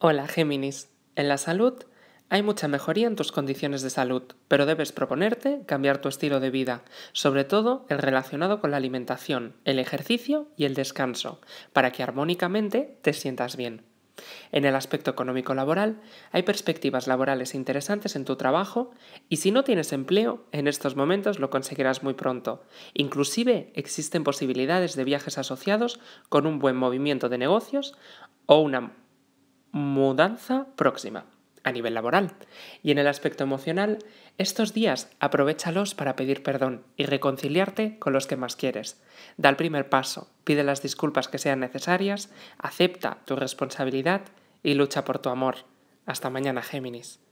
Hola Géminis. En la salud hay mucha mejoría en tus condiciones de salud, pero debes proponerte cambiar tu estilo de vida, sobre todo el relacionado con la alimentación, el ejercicio y el descanso, para que armónicamente te sientas bien. En el aspecto económico laboral, hay perspectivas laborales interesantes en tu trabajo y si no tienes empleo, en estos momentos lo conseguirás muy pronto. Inclusive existen posibilidades de viajes asociados con un buen movimiento de negocios o una mudanza próxima a nivel laboral. Y en el aspecto emocional, estos días aprovechalos para pedir perdón y reconciliarte con los que más quieres. Da el primer paso, pide las disculpas que sean necesarias, acepta tu responsabilidad y lucha por tu amor. Hasta mañana, Géminis.